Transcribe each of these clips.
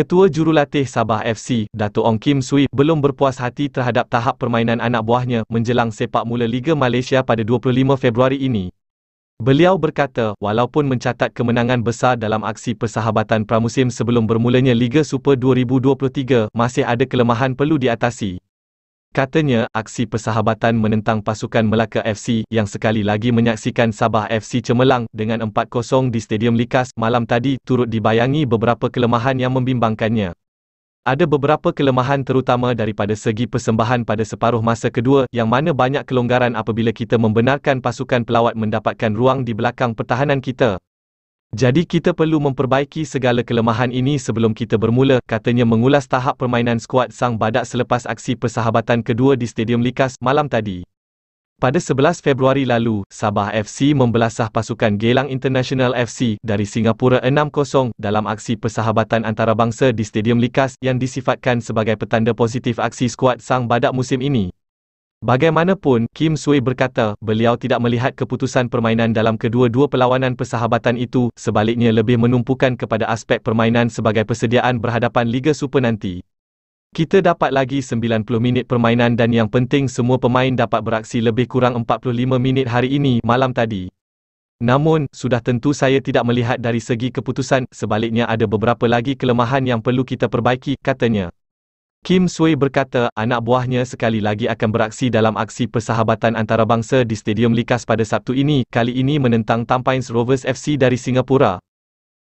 Ketua Jurulatih Sabah FC, Dato' Ong Kim Sui, belum berpuas hati terhadap tahap permainan anak buahnya menjelang sepak mula Liga Malaysia pada 25 Februari ini. Beliau berkata, walaupun mencatat kemenangan besar dalam aksi persahabatan pramusim sebelum bermulanya Liga Super 2023, masih ada kelemahan perlu diatasi. Katanya, aksi persahabatan menentang pasukan Melaka FC yang sekali lagi menyaksikan Sabah FC cemerlang dengan 4-0 di Stadium Likas malam tadi turut dibayangi beberapa kelemahan yang membimbangkannya. Ada beberapa kelemahan terutama daripada segi persembahan pada separuh masa kedua yang mana banyak kelonggaran apabila kita membenarkan pasukan pelawat mendapatkan ruang di belakang pertahanan kita. Jadi kita perlu memperbaiki segala kelemahan ini sebelum kita bermula, katanya mengulas tahap permainan skuad sang badak selepas aksi persahabatan kedua di Stadium Likas malam tadi. Pada 11 Februari lalu, Sabah FC membelasah pasukan Gelang International FC dari Singapura 6-0 dalam aksi persahabatan antarabangsa di Stadium Likas yang disifatkan sebagai petanda positif aksi skuad sang badak musim ini. Bagaimanapun, Kim Sui berkata, beliau tidak melihat keputusan permainan dalam kedua-dua pelawanan persahabatan itu, sebaliknya lebih menumpukan kepada aspek permainan sebagai persediaan berhadapan Liga Super nanti. Kita dapat lagi 90 minit permainan dan yang penting semua pemain dapat beraksi lebih kurang 45 minit hari ini, malam tadi. Namun, sudah tentu saya tidak melihat dari segi keputusan, sebaliknya ada beberapa lagi kelemahan yang perlu kita perbaiki, katanya. Kim Sui berkata, anak buahnya sekali lagi akan beraksi dalam aksi persahabatan antarabangsa di Stadium Likas pada Sabtu ini, kali ini menentang Tampines Rovers FC dari Singapura.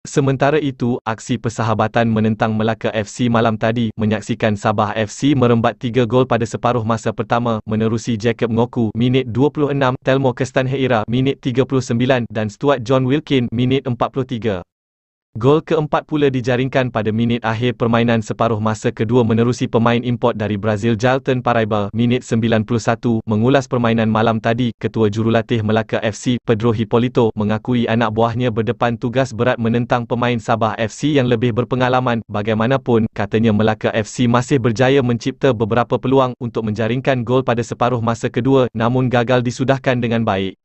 Sementara itu, aksi persahabatan menentang Melaka FC malam tadi menyaksikan Sabah FC merembat 3 gol pada separuh masa pertama menerusi Jacob Ngoku minit 26, Telmo Kestan Heira minit 39 dan Stuart John Wilkin minit 43. Gol keempat pula dijaringkan pada minit akhir permainan separuh masa kedua menerusi pemain import dari Brazil Jalton Paraiba, minit 91, mengulas permainan malam tadi, Ketua Jurulatih Melaka FC, Pedro Hipolito, mengakui anak buahnya berdepan tugas berat menentang pemain Sabah FC yang lebih berpengalaman. Bagaimanapun, katanya Melaka FC masih berjaya mencipta beberapa peluang untuk menjaringkan gol pada separuh masa kedua, namun gagal disudahkan dengan baik.